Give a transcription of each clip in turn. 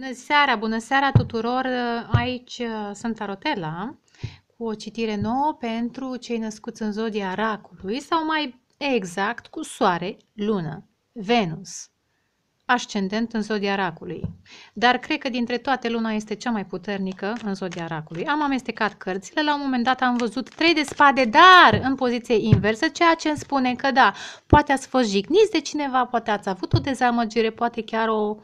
Bună seara, bună seara tuturor! Aici uh, Santa Rotela cu o citire nouă pentru cei născuți în zodia racului sau mai exact cu soare, lună, Venus, ascendent în zodia racului. Dar cred că dintre toate luna este cea mai puternică în zodia racului. Am amestecat cărțile, la un moment dat am văzut trei de spade, dar în poziție inversă, ceea ce îmi spune că da, poate ați fost jigniți de cineva, poate ați avut o dezamăgire, poate chiar o,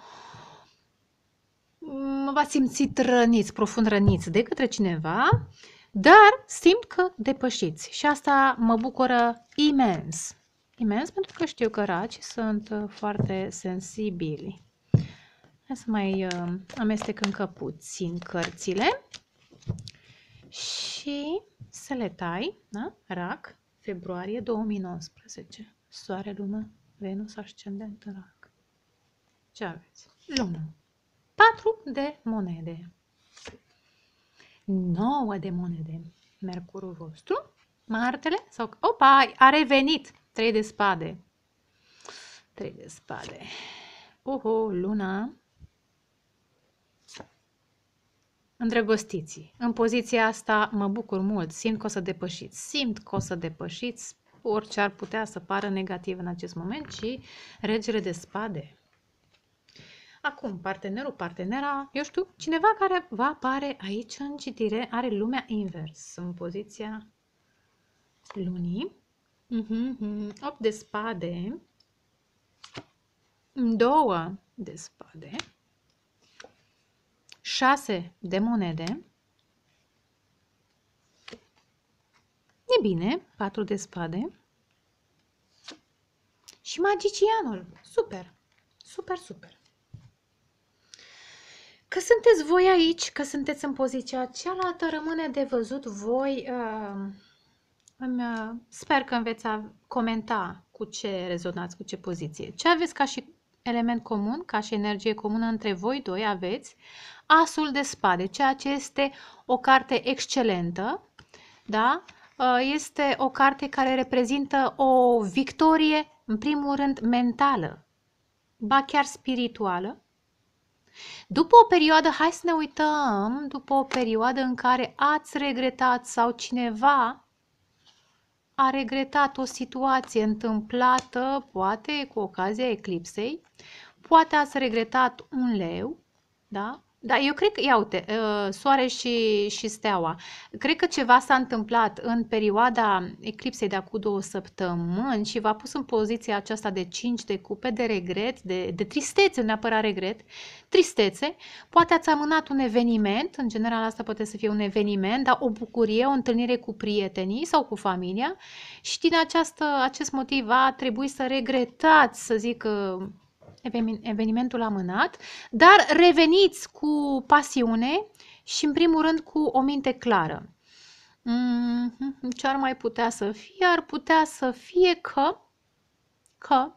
mă va simțit răniți, profund răniți de către cineva, dar simt că depășiți și asta mă bucură imens. Imens pentru că știu că raci sunt uh, foarte sensibili. Hai să mai uh, amestec încă puțin cărțile și să le tai, da? Rac, februarie 2019, soare, lună, Venus, ascendent, rac. Ce aveți? Lună. 4 de monede. 9 de monede. Mercurul vostru, Martele sau... Opa, a revenit! 3 de spade. 3 de spade. Oho, Luna. Îndrăgostiți. În poziția asta mă bucur mult. Simt că o să depășiți. Simt că o să depășiți orice ar putea să pară negativ în acest moment, și regele de spade. Acum, partenerul, partenera, eu știu, cineva care va apare aici în citire are lumea invers, în poziția lunii. 8 mhm, mhm. de spade, 2 de spade, 6 de monede, E bine, 4 de spade. Și magicianul. Super, super, super. Că sunteți voi aici, că sunteți în poziția cealaltă, rămâne de văzut voi. Uh, îmi, uh, sper că înveți a comenta cu ce rezonați, cu ce poziție. Ce aveți ca și element comun, ca și energie comună între voi doi aveți Asul de spade, ceea ce este o carte excelentă, da? Uh, este o carte care reprezintă o victorie, în primul rând, mentală, ba chiar spirituală, după o perioadă, hai să ne uităm, după o perioadă în care ați regretat sau cineva a regretat o situație întâmplată, poate cu ocazia eclipsei, poate ați regretat un leu, da? Da, eu cred că, ia uite, ă, soare și, și steaua. Cred că ceva s-a întâmplat în perioada eclipsei de acum două săptămâni și v-a pus în poziția aceasta de 5 de cupe, de regret, de, de tristețe, neapărat regret, tristețe. Poate ați amânat un eveniment, în general asta poate să fie un eveniment, dar o bucurie, o întâlnire cu prietenii sau cu familia și din această, acest motiv v-a trebuit să regretați, să zic, ă, evenimentul amânat, dar reveniți cu pasiune și în primul rând cu o minte clară. Mm-hmm. Ce ar mai putea să fie? Ar putea să fie că, că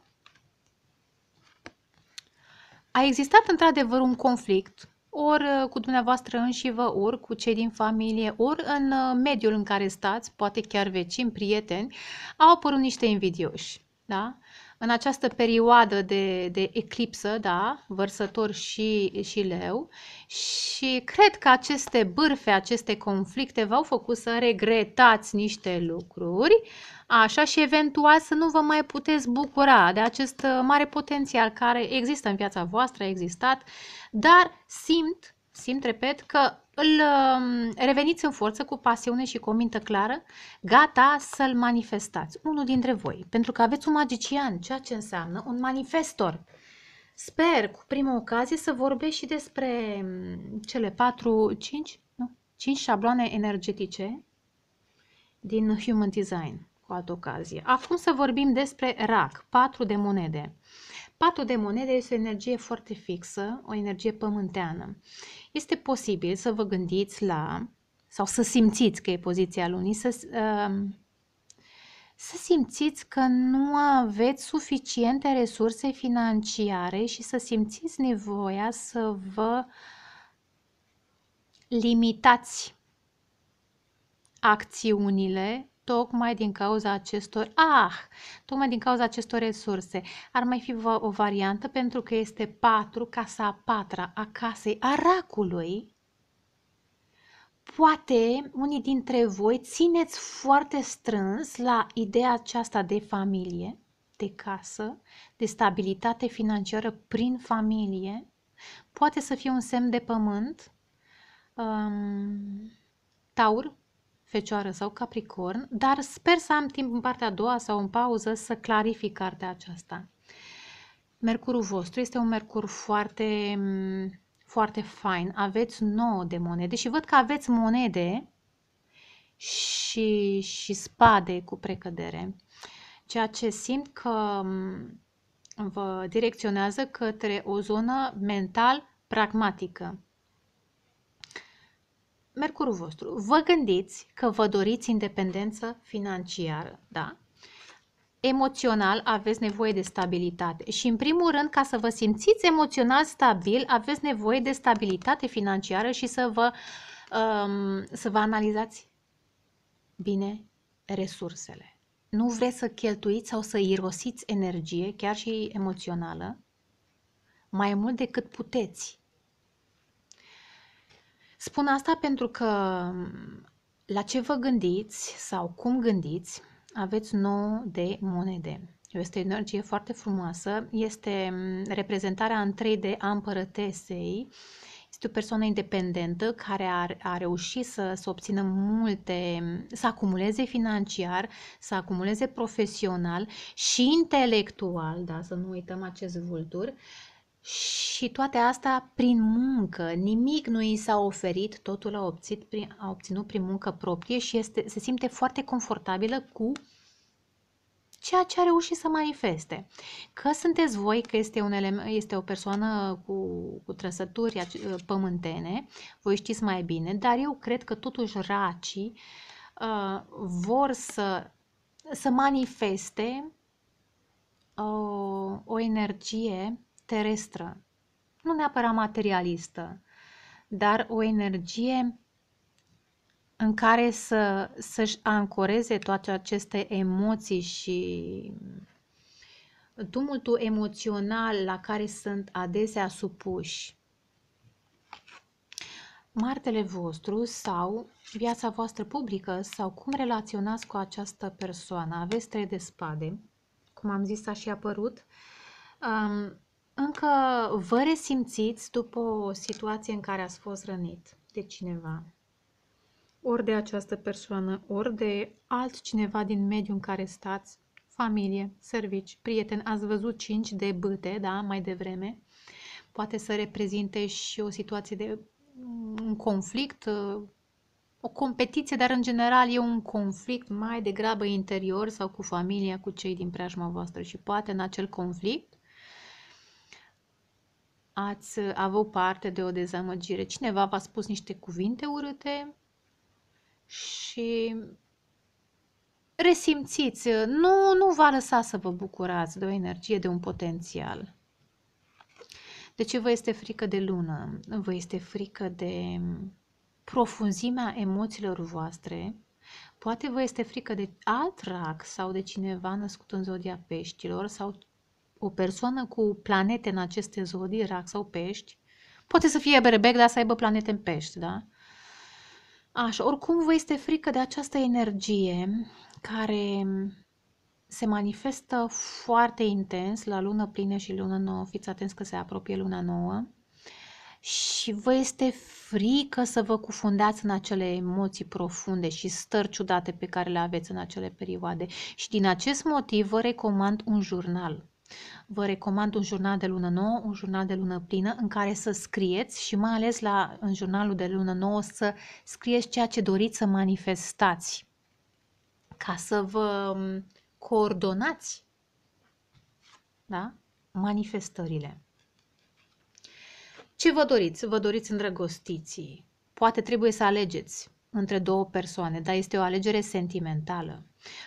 a existat într-adevăr un conflict, ori uh, cu dumneavoastră înșivă, ori cu cei din familie, ori în uh, mediul în care stați, poate chiar vecini, prieteni, au apărut niște invidioși. Da? În această perioadă de, de eclipsă, da, vărsător și, și leu, și cred că aceste bârfe, aceste conflicte v-au făcut să regretați niște lucruri, așa și eventual să nu vă mai puteți bucura de acest uh, mare potențial care există în viața voastră, a existat, dar simt simt, repet, că îl um, reveniți în forță cu pasiune și cu o mintă clară, gata să-l manifestați, unul dintre voi, pentru că aveți un magician, ceea ce înseamnă un manifestor. Sper cu prima ocazie să vorbesc și despre um, cele 4, 5, nu, 5 șabloane energetice din Human Design, cu altă ocazie. Acum să vorbim despre RAC, 4 de monede. Patul de monede este o energie foarte fixă, o energie pământeană. Este posibil să vă gândiți la, sau să simțiți că e poziția lunii, să, um, să simțiți că nu aveți suficiente resurse financiare și să simțiți nevoia să vă limitați acțiunile tocmai din cauza acestor, ah, tocmai din cauza acestor resurse. Ar mai fi o variantă pentru că este patru, casa a patra a casei aracului. Poate unii dintre voi țineți foarte strâns la ideea aceasta de familie, de casă, de stabilitate financiară prin familie. Poate să fie un semn de pământ, um, taur, fecioară sau capricorn, dar sper să am timp în partea a doua sau în pauză să clarific cartea aceasta. Mercurul vostru este un mercur foarte, mm, foarte fain. Aveți 9 de monede și văd că aveți monede și, și spade cu precădere, ceea ce simt că mm, vă direcționează către o zonă mental pragmatică mercurul vostru, vă gândiți că vă doriți independență financiară, da? Emoțional aveți nevoie de stabilitate și în primul rând ca să vă simțiți emoțional stabil aveți nevoie de stabilitate financiară și să vă, um, să vă analizați bine resursele. Nu vreți să cheltuiți sau să irosiți energie, chiar și emoțională, mai mult decât puteți Spun asta pentru că mm, la ce vă gândiți sau cum gândiți, aveți 9 de monede. Este o energie foarte frumoasă, este mm, reprezentarea în 3D a împărătesei, este o persoană independentă care a, a reușit să, să obțină multe, mm, să acumuleze financiar, să acumuleze profesional și intelectual, da, să nu uităm acest vultur, și toate astea prin muncă. Nimic nu i s-a oferit, totul a, obțit prin, a obținut prin muncă proprie și este, se simte foarte confortabilă cu ceea ce a reușit să manifeste. Că sunteți voi, că este, un element, este o persoană cu, cu trăsături ă, pământene, voi știți mai bine, dar eu cred că totuși racii uh, vor să, să manifeste uh, o energie terestră, nu neapărat materialistă, dar o energie în care să, să-și ancoreze toate aceste emoții și tumultul emoțional la care sunt adesea supuși. Martele vostru sau viața voastră publică sau cum relaționați cu această persoană. Aveți trei de spade, cum am zis, a și apărut. Um, încă vă resimțiți după o situație în care ați fost rănit de cineva, ori de această persoană, ori de altcineva din mediul în care stați, familie, servici, prieteni, ați văzut cinci de bâte, da, mai devreme, poate să reprezinte și o situație de mm, un conflict, uh, o competiție, dar în general e un conflict mai degrabă interior sau cu familia, cu cei din preajma voastră și poate în acel conflict ați uh, avut parte de o dezamăgire. Cineva v-a spus niște cuvinte urâte și resimțiți, nu, nu va lăsa să vă bucurați de o energie, de un potențial. De ce vă este frică de lună? Vă este frică de profunzimea emoțiilor voastre? Poate vă este frică de alt rac sau de cineva născut în zodia peștilor sau o persoană cu planete în aceste zodii, rac sau pești, poate să fie berbec, dar să aibă planete în pești, da? Așa, oricum vă este frică de această energie care se manifestă foarte intens la lună plină și lună nouă. Fiți atenți că se apropie luna nouă. Și vă este frică să vă cufundați în acele emoții profunde și stări ciudate pe care le aveți în acele perioade. Și din acest motiv vă recomand un jurnal vă recomand un jurnal de lună nouă, un jurnal de lună plină în care să scrieți și mai ales la, în jurnalul de lună nouă să scrieți ceea ce doriți să manifestați ca să vă coordonați da? manifestările. Ce vă doriți? Vă doriți îndrăgostiții. Poate trebuie să alegeți între două persoane, dar este o alegere sentimentală.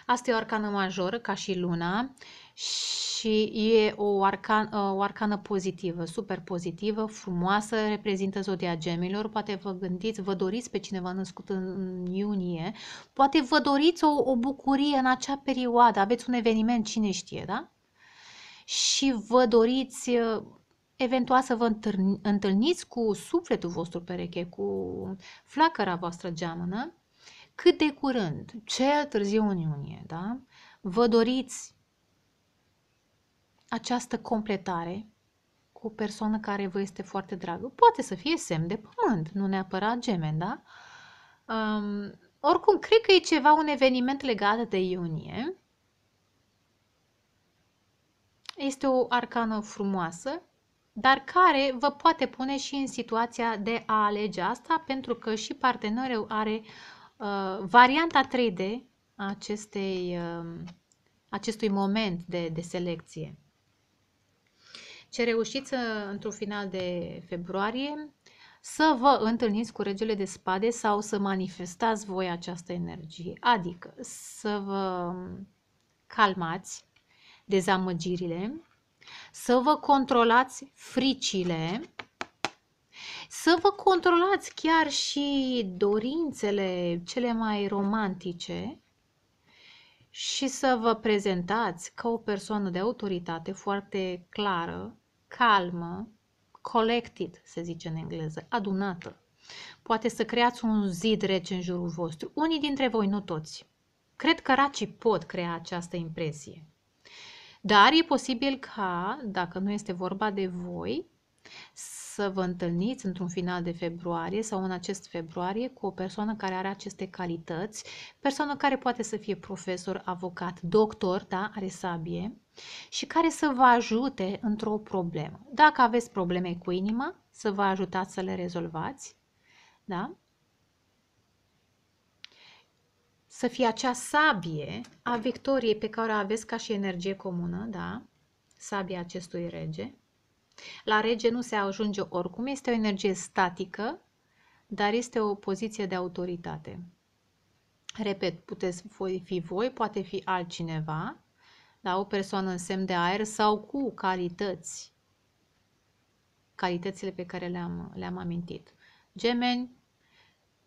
Asta e o arcană majoră, ca și luna, și e o, arcan, o arcană pozitivă, super pozitivă, frumoasă, reprezintă zodia gemilor. Poate vă gândiți, vă doriți pe cineva născut în iunie, poate vă doriți o, o bucurie în acea perioadă, aveți un eveniment, cine știe, da? Și vă doriți uh, eventual să vă întâlniți cu sufletul vostru pereche, cu flacăra voastră geamănă, cât de curând, cel târziu în iunie, da? Vă doriți această completare cu o persoană care vă este foarte dragă. Poate să fie semn de pământ, nu neapărat gemeni, da? Um, oricum, cred că e ceva, un eveniment legat de iunie. Este o arcană frumoasă, dar care vă poate pune și în situația de a alege asta, pentru că și partenerul are uh, varianta 3D a acestei, uh, acestui moment de, de selecție ce reușiți uh, într-un final de februarie să vă întâlniți cu regele de spade sau să manifestați voi această energie. Adică să vă um, calmați dezamăgirile, să vă controlați fricile, să vă controlați chiar și dorințele cele mai romantice și să vă prezentați ca o persoană de autoritate foarte clară calmă, collected, se zice în engleză, adunată. Poate să creați un zid rece în jurul vostru. Unii dintre voi, nu toți. Cred că racii pot crea această impresie. Dar e posibil ca, dacă nu este vorba de voi, să vă întâlniți într-un final de februarie sau în acest februarie cu o persoană care are aceste calități, persoană care poate să fie profesor, avocat, doctor, da, are sabie, și care să vă ajute într-o problemă. Dacă aveți probleme cu inima, să vă ajutați să le rezolvați. Da? Să fie acea sabie a victoriei pe care o aveți ca și energie comună, da? Sabia acestui rege. La rege nu se ajunge oricum, este o energie statică, dar este o poziție de autoritate. Repet, puteți fi voi, poate fi altcineva, da? o persoană în semn de aer sau cu calități, calitățile pe care le-am, le-am amintit. Gemeni,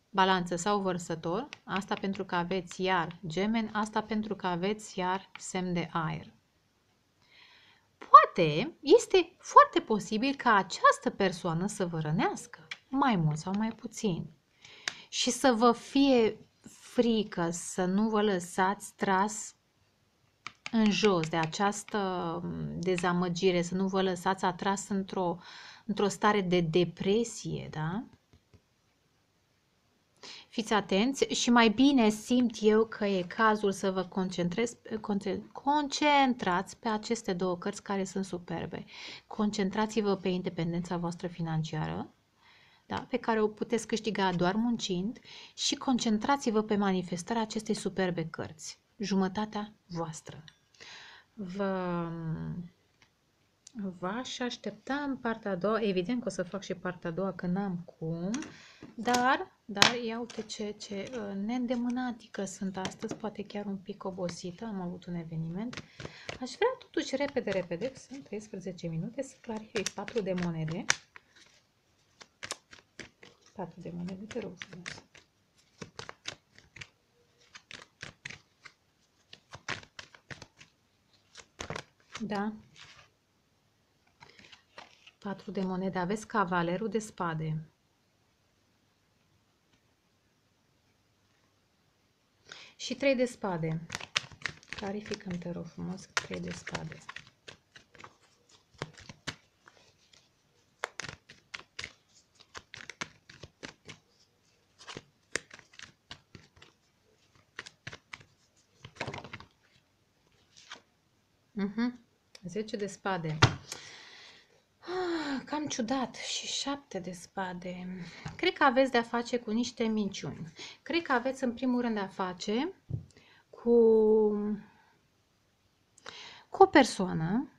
balanță sau vărsător, asta pentru că aveți iar gemeni, asta pentru că aveți iar semn de aer. Poate este foarte posibil ca această persoană să vă rănească, mai mult sau mai puțin, și să vă fie frică să nu vă lăsați tras în jos de această um, dezamăgire, să nu vă lăsați atras într-o într stare de depresie, da? Fiți atenți și mai bine simt eu că e cazul să vă concentrați pe aceste două cărți care sunt superbe. Concentrați-vă pe independența voastră financiară, da? pe care o puteți câștiga doar muncind și concentrați-vă pe manifestarea acestei superbe cărți, jumătatea voastră vă, vă aș aștepta în partea a doua. Evident că o să fac și partea a doua, că n-am cum. Dar, dar, ia uite ce, ce ă, neîndemânatică sunt astăzi, poate chiar un pic obosită, am avut un eveniment. Aș vrea totuși repede, repede, sunt 13 minute, să clarific 4 de monede. 4 de monede, te rog frumos. Da? Patru de monede. Aveți cavalerul de spade. Și trei de spade. Clarificăm, te rog frumos, trei de spade. 10 de spade. Ah, cam ciudat și 7 de spade. Cred că aveți de-a face cu niște minciuni. Cred că aveți în primul rând de-a face cu, cu o persoană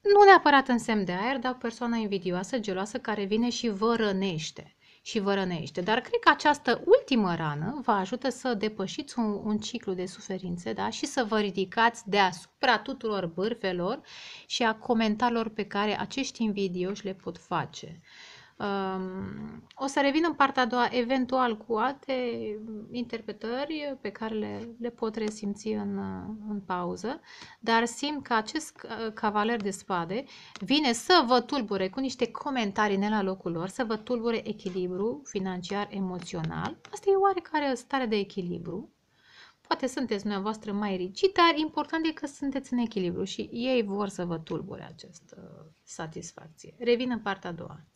nu neapărat în semn de aer, dar o persoană invidioasă, geloasă, care vine și vă rănește și vă rănește. Dar cred că această ultimă rană vă ajută să depășiți un, un ciclu de suferințe da? și să vă ridicați deasupra tuturor bârfelor și a comentariilor pe care acești invidioși le pot face. Um, o să revin în partea a doua, eventual, cu alte interpretări pe care le, le pot resimți în, în pauză, dar simt că acest uh, cavaler de spade vine să vă tulbure cu niște comentarii ne la locul lor, să vă tulbure echilibru financiar, emoțional. Asta e oarecare stare de echilibru. Poate sunteți dumneavoastră mai rigid, dar important e că sunteți în echilibru și ei vor să vă tulbure această uh, satisfacție. Revin în partea a doua.